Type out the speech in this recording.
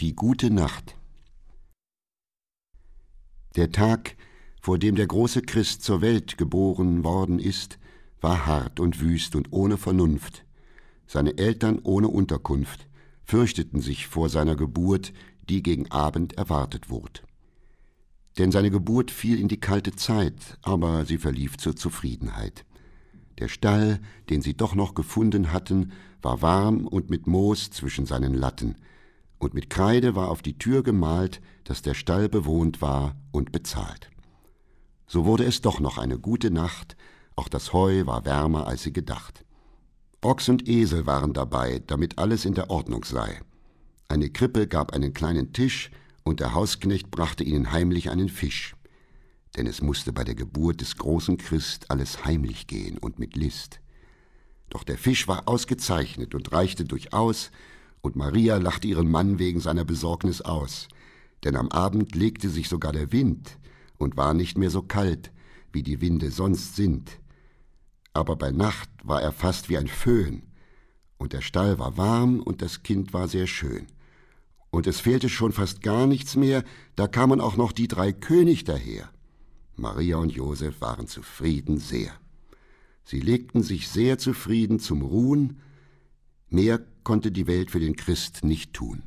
Die gute Nacht. Der Tag, vor dem der große Christ zur Welt geboren worden ist, war hart und wüst und ohne Vernunft. Seine Eltern ohne Unterkunft fürchteten sich vor seiner Geburt, die gegen Abend erwartet wurde. Denn seine Geburt fiel in die kalte Zeit, aber sie verlief zur Zufriedenheit. Der Stall, den sie doch noch gefunden hatten, war warm und mit Moos zwischen seinen Latten und mit Kreide war auf die Tür gemalt, dass der Stall bewohnt war und bezahlt. So wurde es doch noch eine gute Nacht, auch das Heu war wärmer, als sie gedacht. Ochs und Esel waren dabei, damit alles in der Ordnung sei. Eine Krippe gab einen kleinen Tisch, und der Hausknecht brachte ihnen heimlich einen Fisch. Denn es musste bei der Geburt des großen Christ alles heimlich gehen und mit List. Doch der Fisch war ausgezeichnet und reichte durchaus, und Maria lachte ihren Mann wegen seiner Besorgnis aus, denn am Abend legte sich sogar der Wind und war nicht mehr so kalt, wie die Winde sonst sind. Aber bei Nacht war er fast wie ein Föhn, und der Stall war warm und das Kind war sehr schön. Und es fehlte schon fast gar nichts mehr, da kamen auch noch die drei König daher. Maria und Josef waren zufrieden sehr. Sie legten sich sehr zufrieden zum Ruhen, mehr konnte die Welt für den Christ nicht tun.